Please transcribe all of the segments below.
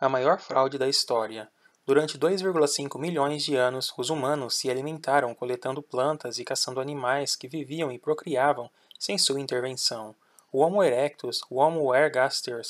a maior fraude da história. Durante 2,5 milhões de anos, os humanos se alimentaram coletando plantas e caçando animais que viviam e procriavam sem sua intervenção. O Homo erectus, o Homo ergaster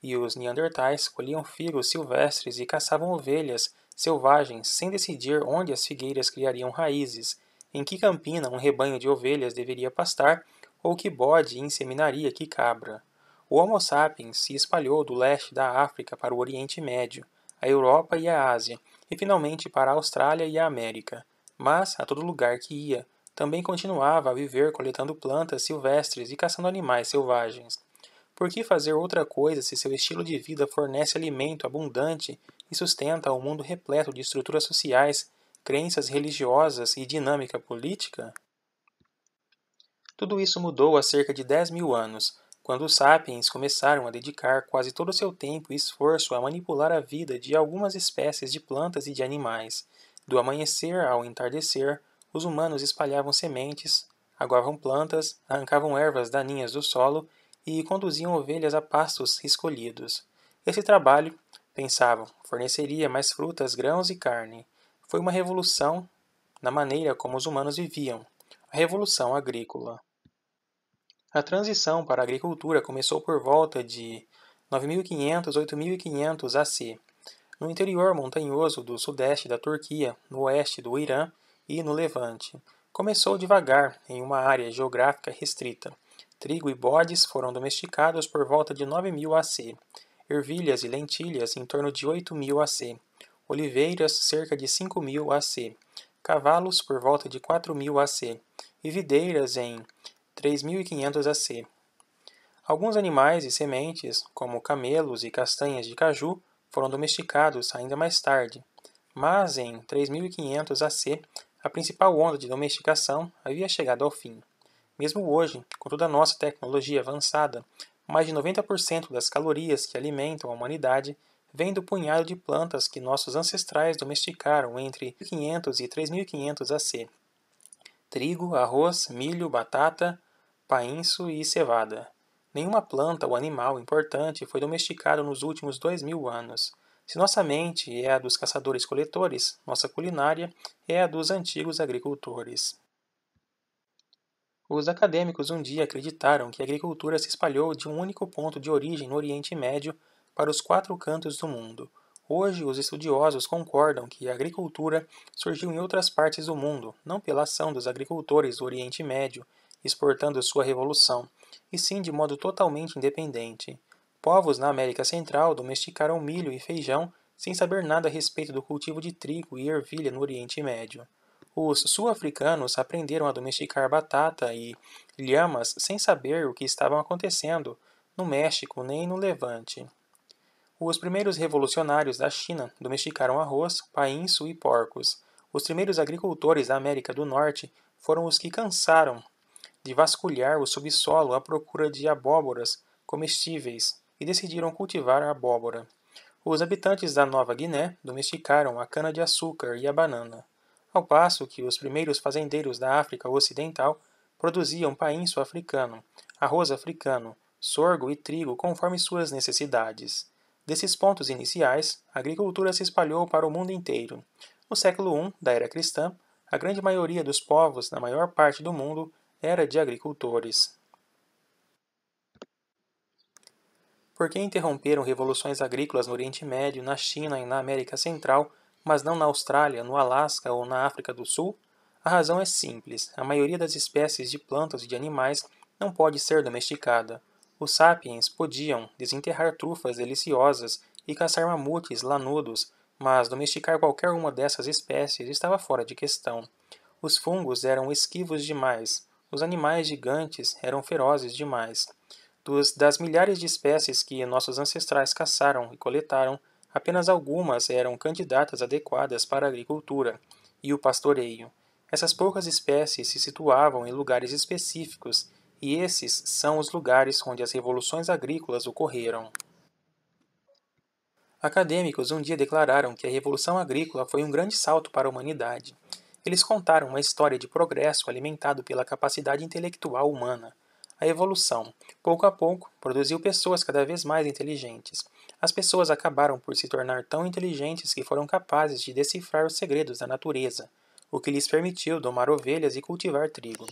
e os neandertais colhiam figos silvestres e caçavam ovelhas selvagens sem decidir onde as figueiras criariam raízes, em que campina um rebanho de ovelhas deveria pastar ou que bode inseminaria que cabra. O Homo sapiens se espalhou do leste da África para o Oriente Médio, a Europa e a Ásia, e finalmente para a Austrália e a América. Mas, a todo lugar que ia, também continuava a viver coletando plantas silvestres e caçando animais selvagens. Por que fazer outra coisa se seu estilo de vida fornece alimento abundante e sustenta um mundo repleto de estruturas sociais, crenças religiosas e dinâmica política? Tudo isso mudou há cerca de 10 mil anos, quando os sapiens começaram a dedicar quase todo o seu tempo e esforço a manipular a vida de algumas espécies de plantas e de animais, do amanhecer ao entardecer, os humanos espalhavam sementes, aguavam plantas, arrancavam ervas daninhas do solo e conduziam ovelhas a pastos escolhidos. Esse trabalho, pensavam, forneceria mais frutas, grãos e carne. Foi uma revolução na maneira como os humanos viviam, a revolução agrícola. A transição para a agricultura começou por volta de 9.500-8.500 AC, no interior montanhoso do sudeste da Turquia, no oeste do Irã e no Levante. Começou devagar, em uma área geográfica restrita. Trigo e bodes foram domesticados por volta de 9.000 AC, ervilhas e lentilhas em torno de 8.000 AC, oliveiras cerca de 5.000 AC, cavalos por volta de 4.000 AC e videiras em 3500 AC. Alguns animais e sementes, como camelos e castanhas de caju, foram domesticados ainda mais tarde, mas em 3500 AC a principal onda de domesticação havia chegado ao fim. Mesmo hoje, com toda a nossa tecnologia avançada, mais de 90% das calorias que alimentam a humanidade vem do punhado de plantas que nossos ancestrais domesticaram entre 500 e 3500 AC. Trigo, arroz, milho, batata, painço e cevada. Nenhuma planta ou animal importante foi domesticado nos últimos dois mil anos. Se nossa mente é a dos caçadores-coletores, nossa culinária é a dos antigos agricultores. Os acadêmicos um dia acreditaram que a agricultura se espalhou de um único ponto de origem no Oriente Médio para os quatro cantos do mundo. Hoje, os estudiosos concordam que a agricultura surgiu em outras partes do mundo, não pela ação dos agricultores do Oriente Médio, exportando sua revolução, e sim de modo totalmente independente. Povos na América Central domesticaram milho e feijão sem saber nada a respeito do cultivo de trigo e ervilha no Oriente Médio. Os sul-africanos aprenderam a domesticar batata e lhamas sem saber o que estavam acontecendo no México nem no Levante. Os primeiros revolucionários da China domesticaram arroz, painço e porcos. Os primeiros agricultores da América do Norte foram os que cansaram de vasculhar o subsolo à procura de abóboras comestíveis e decidiram cultivar a abóbora. Os habitantes da Nova Guiné domesticaram a cana-de-açúcar e a banana, ao passo que os primeiros fazendeiros da África Ocidental produziam painço africano, arroz africano, sorgo e trigo conforme suas necessidades. Desses pontos iniciais, a agricultura se espalhou para o mundo inteiro. No século I da era cristã, a grande maioria dos povos, na maior parte do mundo, era de agricultores. Por que interromperam revoluções agrícolas no Oriente Médio, na China e na América Central, mas não na Austrália, no Alasca ou na África do Sul? A razão é simples: a maioria das espécies de plantas e de animais não pode ser domesticada. Os sapiens podiam desenterrar trufas deliciosas e caçar mamutes lanudos, mas domesticar qualquer uma dessas espécies estava fora de questão. Os fungos eram esquivos demais. Os animais gigantes eram ferozes demais. Dos, das milhares de espécies que nossos ancestrais caçaram e coletaram, apenas algumas eram candidatas adequadas para a agricultura e o pastoreio. Essas poucas espécies se situavam em lugares específicos, e esses são os lugares onde as revoluções agrícolas ocorreram. Acadêmicos um dia declararam que a Revolução Agrícola foi um grande salto para a humanidade. Eles contaram uma história de progresso alimentado pela capacidade intelectual humana. A evolução, pouco a pouco, produziu pessoas cada vez mais inteligentes. As pessoas acabaram por se tornar tão inteligentes que foram capazes de decifrar os segredos da natureza, o que lhes permitiu domar ovelhas e cultivar trigo.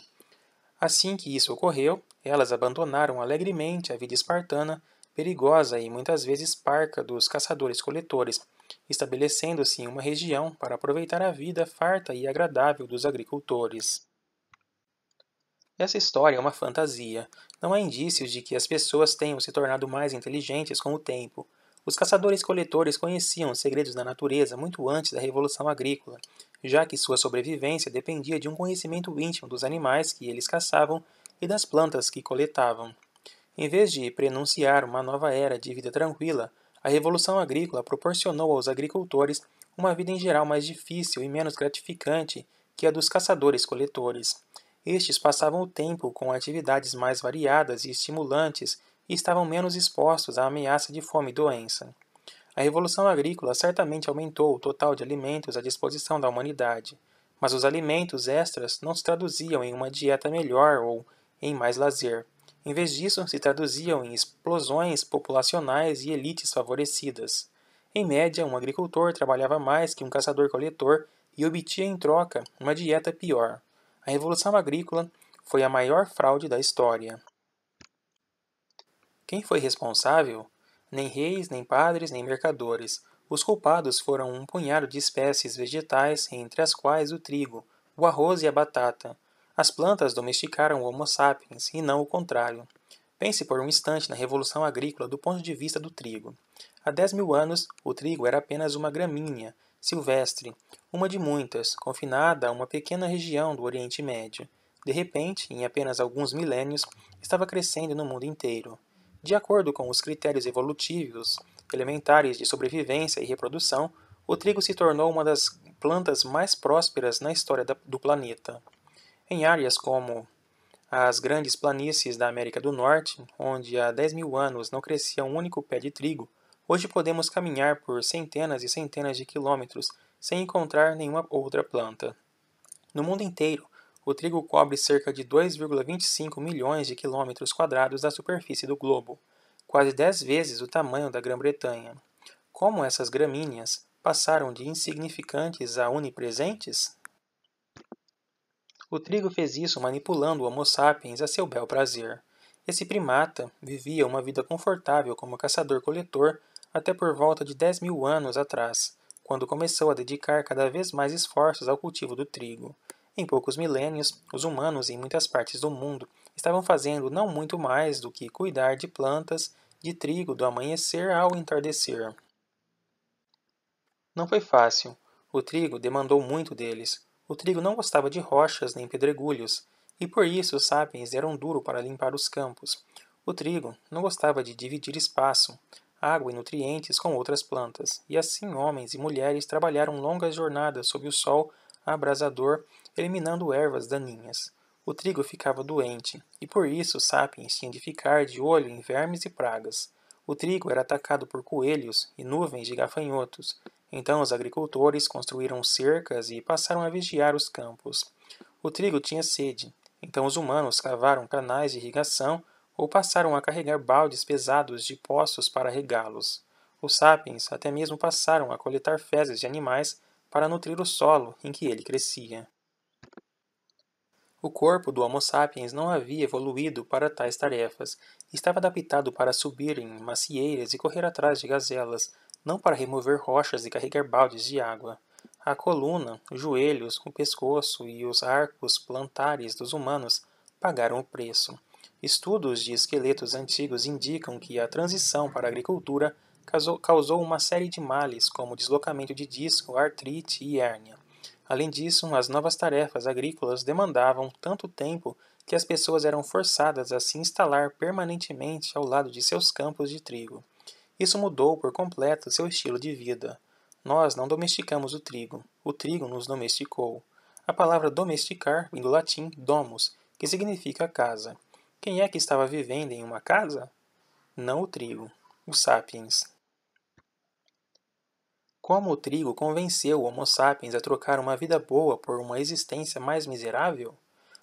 Assim que isso ocorreu, elas abandonaram alegremente a vida espartana, perigosa e muitas vezes parca dos caçadores-coletores, estabelecendo-se em assim, uma região para aproveitar a vida farta e agradável dos agricultores. Essa história é uma fantasia. Não há indícios de que as pessoas tenham se tornado mais inteligentes com o tempo. Os caçadores-coletores conheciam os segredos da natureza muito antes da Revolução Agrícola, já que sua sobrevivência dependia de um conhecimento íntimo dos animais que eles caçavam e das plantas que coletavam. Em vez de prenunciar uma nova era de vida tranquila, a Revolução Agrícola proporcionou aos agricultores uma vida em geral mais difícil e menos gratificante que a dos caçadores-coletores. Estes passavam o tempo com atividades mais variadas e estimulantes e estavam menos expostos à ameaça de fome e doença. A Revolução Agrícola certamente aumentou o total de alimentos à disposição da humanidade, mas os alimentos extras não se traduziam em uma dieta melhor ou em mais lazer. Em vez disso, se traduziam em explosões populacionais e elites favorecidas. Em média, um agricultor trabalhava mais que um caçador-coletor e obtinha em troca uma dieta pior. A Revolução Agrícola foi a maior fraude da história. Quem foi responsável? Nem reis, nem padres, nem mercadores. Os culpados foram um punhado de espécies vegetais, entre as quais o trigo, o arroz e a batata. As plantas domesticaram o Homo sapiens e não o contrário. Pense por um instante na revolução agrícola do ponto de vista do trigo. Há 10 mil anos, o trigo era apenas uma gramínea, silvestre, uma de muitas, confinada a uma pequena região do Oriente Médio. De repente, em apenas alguns milênios, estava crescendo no mundo inteiro. De acordo com os critérios evolutivos elementares de sobrevivência e reprodução, o trigo se tornou uma das plantas mais prósperas na história do planeta. Em áreas como as grandes planícies da América do Norte, onde há 10 mil anos não crescia um único pé de trigo, hoje podemos caminhar por centenas e centenas de quilômetros sem encontrar nenhuma outra planta. No mundo inteiro, o trigo cobre cerca de 2,25 milhões de quilômetros quadrados da superfície do globo, quase 10 vezes o tamanho da Grã-Bretanha. Como essas gramíneas passaram de insignificantes a onipresentes? O trigo fez isso manipulando o Homo sapiens a seu bel prazer. Esse primata vivia uma vida confortável como caçador-coletor até por volta de 10 mil anos atrás, quando começou a dedicar cada vez mais esforços ao cultivo do trigo. Em poucos milênios, os humanos em muitas partes do mundo estavam fazendo não muito mais do que cuidar de plantas de trigo do amanhecer ao entardecer. Não foi fácil. O trigo demandou muito deles, o trigo não gostava de rochas nem pedregulhos, e por isso os sapiens eram duro para limpar os campos. O trigo não gostava de dividir espaço, água e nutrientes com outras plantas, e assim homens e mulheres trabalharam longas jornadas sob o sol abrasador, eliminando ervas daninhas. O trigo ficava doente, e por isso os sapiens tinham de ficar de olho em vermes e pragas. O trigo era atacado por coelhos e nuvens de gafanhotos, então os agricultores construíram cercas e passaram a vigiar os campos. O trigo tinha sede, então os humanos cavaram canais de irrigação ou passaram a carregar baldes pesados de poços para regá-los. Os sapiens até mesmo passaram a coletar fezes de animais para nutrir o solo em que ele crescia. O corpo do Homo sapiens não havia evoluído para tais tarefas, estava adaptado para subir em macieiras e correr atrás de gazelas, não para remover rochas e carregar baldes de água. A coluna, os joelhos, o pescoço e os arcos plantares dos humanos pagaram o preço. Estudos de esqueletos antigos indicam que a transição para a agricultura causou uma série de males, como deslocamento de disco, artrite e hérnia. Além disso, as novas tarefas agrícolas demandavam tanto tempo que as pessoas eram forçadas a se instalar permanentemente ao lado de seus campos de trigo. Isso mudou por completo seu estilo de vida. Nós não domesticamos o trigo, o trigo nos domesticou. A palavra domesticar vem do latim domus, que significa casa. Quem é que estava vivendo em uma casa? Não o trigo, os sapiens. Como o trigo convenceu o Homo sapiens a trocar uma vida boa por uma existência mais miserável?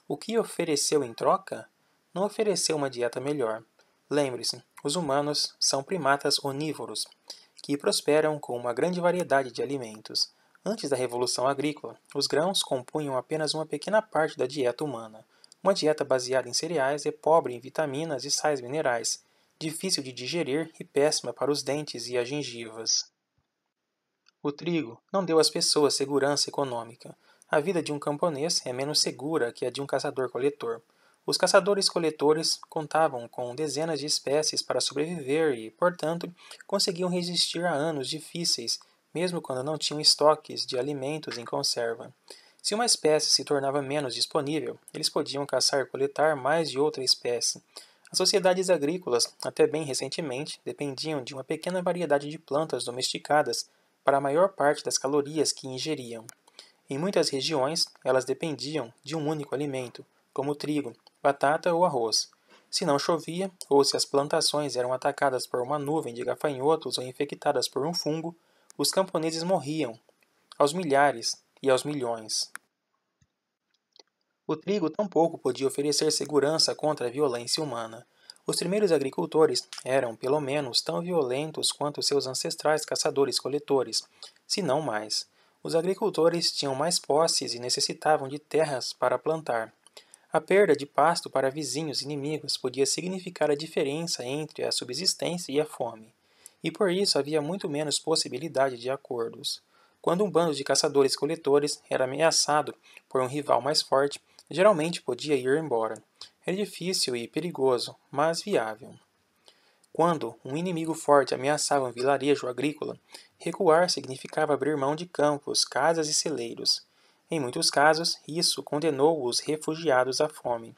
O que ofereceu em troca? Não ofereceu uma dieta melhor, Lembre-se, os humanos são primatas onívoros, que prosperam com uma grande variedade de alimentos. Antes da Revolução Agrícola, os grãos compunham apenas uma pequena parte da dieta humana. Uma dieta baseada em cereais é pobre em vitaminas e sais minerais, difícil de digerir e péssima para os dentes e as gengivas. O trigo não deu às pessoas segurança econômica. A vida de um camponês é menos segura que a de um caçador-coletor. Os caçadores-coletores contavam com dezenas de espécies para sobreviver e, portanto, conseguiam resistir a anos difíceis, mesmo quando não tinham estoques de alimentos em conserva. Se uma espécie se tornava menos disponível, eles podiam caçar e coletar mais de outra espécie. As sociedades agrícolas, até bem recentemente, dependiam de uma pequena variedade de plantas domesticadas para a maior parte das calorias que ingeriam. Em muitas regiões, elas dependiam de um único alimento, como o trigo, batata ou arroz. Se não chovia, ou se as plantações eram atacadas por uma nuvem de gafanhotos ou infectadas por um fungo, os camponeses morriam, aos milhares e aos milhões. O trigo tampouco podia oferecer segurança contra a violência humana. Os primeiros agricultores eram, pelo menos, tão violentos quanto seus ancestrais caçadores-coletores, se não mais. Os agricultores tinham mais posses e necessitavam de terras para plantar. A perda de pasto para vizinhos inimigos podia significar a diferença entre a subsistência e a fome, e por isso havia muito menos possibilidade de acordos. Quando um bando de caçadores-coletores era ameaçado por um rival mais forte, geralmente podia ir embora. Era é difícil e perigoso, mas viável. Quando um inimigo forte ameaçava um vilarejo agrícola, recuar significava abrir mão de campos, casas e celeiros. Em muitos casos, isso condenou os refugiados à fome.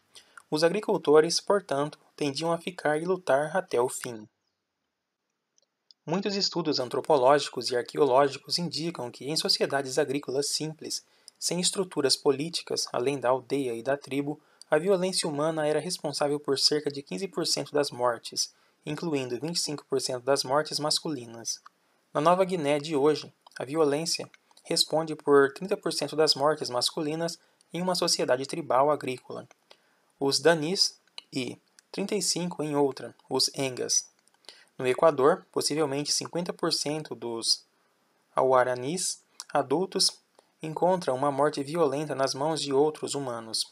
Os agricultores, portanto, tendiam a ficar e lutar até o fim. Muitos estudos antropológicos e arqueológicos indicam que, em sociedades agrícolas simples, sem estruturas políticas além da aldeia e da tribo, a violência humana era responsável por cerca de 15% das mortes, incluindo 25% das mortes masculinas. Na Nova Guiné de hoje, a violência, responde por 30% das mortes masculinas em uma sociedade tribal agrícola, os Danis e 35% em outra, os Engas. No Equador, possivelmente 50% dos Auaranis adultos encontram uma morte violenta nas mãos de outros humanos.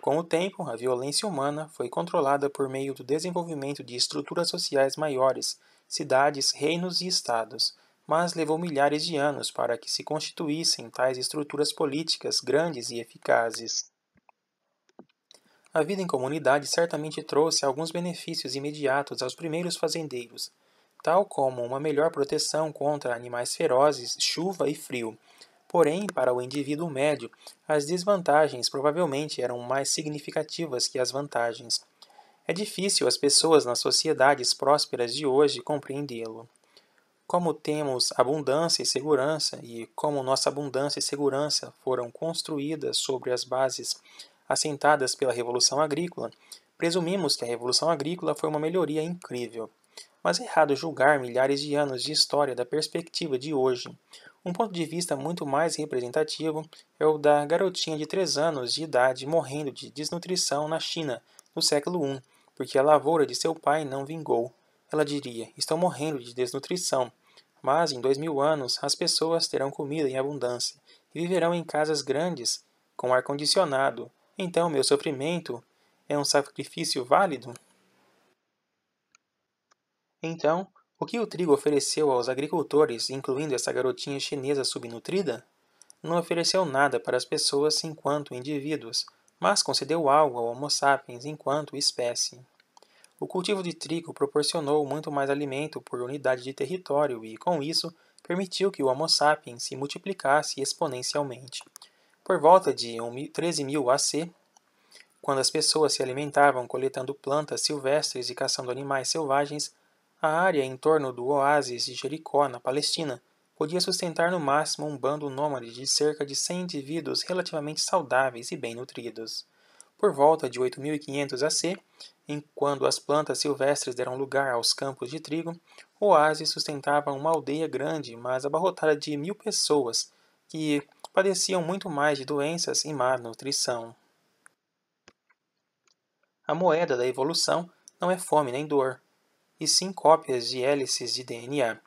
Com o tempo, a violência humana foi controlada por meio do desenvolvimento de estruturas sociais maiores, cidades, reinos e estados, mas levou milhares de anos para que se constituíssem tais estruturas políticas grandes e eficazes. A vida em comunidade certamente trouxe alguns benefícios imediatos aos primeiros fazendeiros, tal como uma melhor proteção contra animais ferozes, chuva e frio. Porém, para o indivíduo médio, as desvantagens provavelmente eram mais significativas que as vantagens. É difícil as pessoas nas sociedades prósperas de hoje compreendê-lo. Como temos abundância e segurança, e como nossa abundância e segurança foram construídas sobre as bases assentadas pela Revolução Agrícola, presumimos que a Revolução Agrícola foi uma melhoria incrível. Mas é errado julgar milhares de anos de história da perspectiva de hoje. Um ponto de vista muito mais representativo é o da garotinha de 3 anos de idade morrendo de desnutrição na China, no século I, porque a lavoura de seu pai não vingou. Ela diria: estão morrendo de desnutrição, mas em dois mil anos as pessoas terão comida em abundância e viverão em casas grandes, com ar-condicionado. Então meu sofrimento é um sacrifício válido? Então, o que o trigo ofereceu aos agricultores, incluindo essa garotinha chinesa subnutrida? Não ofereceu nada para as pessoas enquanto indivíduos, mas concedeu algo ao Homo sapiens enquanto espécie. O cultivo de trigo proporcionou muito mais alimento por unidade de território e, com isso, permitiu que o Homo sapiens se multiplicasse exponencialmente. Por volta de 13.000 AC, quando as pessoas se alimentavam coletando plantas silvestres e caçando animais selvagens, a área em torno do oásis de Jericó, na Palestina, podia sustentar no máximo um bando nômade de cerca de 100 indivíduos relativamente saudáveis e bem nutridos por volta de 8500 AC, enquanto as plantas silvestres deram lugar aos campos de trigo, o oásis sustentava uma aldeia grande, mas abarrotada de mil pessoas, que padeciam muito mais de doenças e má nutrição. A moeda da evolução não é fome nem dor, e sim cópias de hélices de DNA.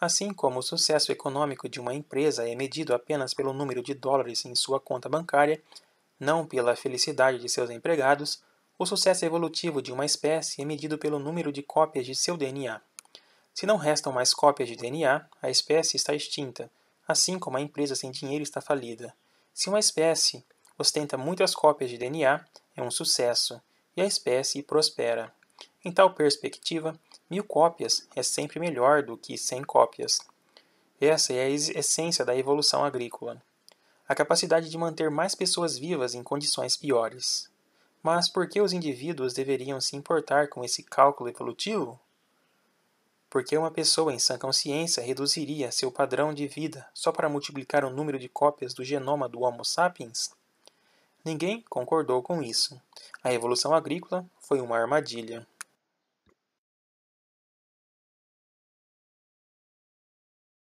Assim como o sucesso econômico de uma empresa é medido apenas pelo número de dólares em sua conta bancária, não pela felicidade de seus empregados, o sucesso evolutivo de uma espécie é medido pelo número de cópias de seu DNA. Se não restam mais cópias de DNA, a espécie está extinta, assim como a empresa sem dinheiro está falida. Se uma espécie ostenta muitas cópias de DNA, é um sucesso, e a espécie prospera. Em tal perspectiva, mil cópias é sempre melhor do que cem cópias. Essa é a essência da evolução agrícola a capacidade de manter mais pessoas vivas em condições piores. Mas por que os indivíduos deveriam se importar com esse cálculo evolutivo? Porque uma pessoa em sã consciência reduziria seu padrão de vida só para multiplicar o número de cópias do genoma do Homo sapiens? Ninguém concordou com isso. A evolução agrícola foi uma armadilha.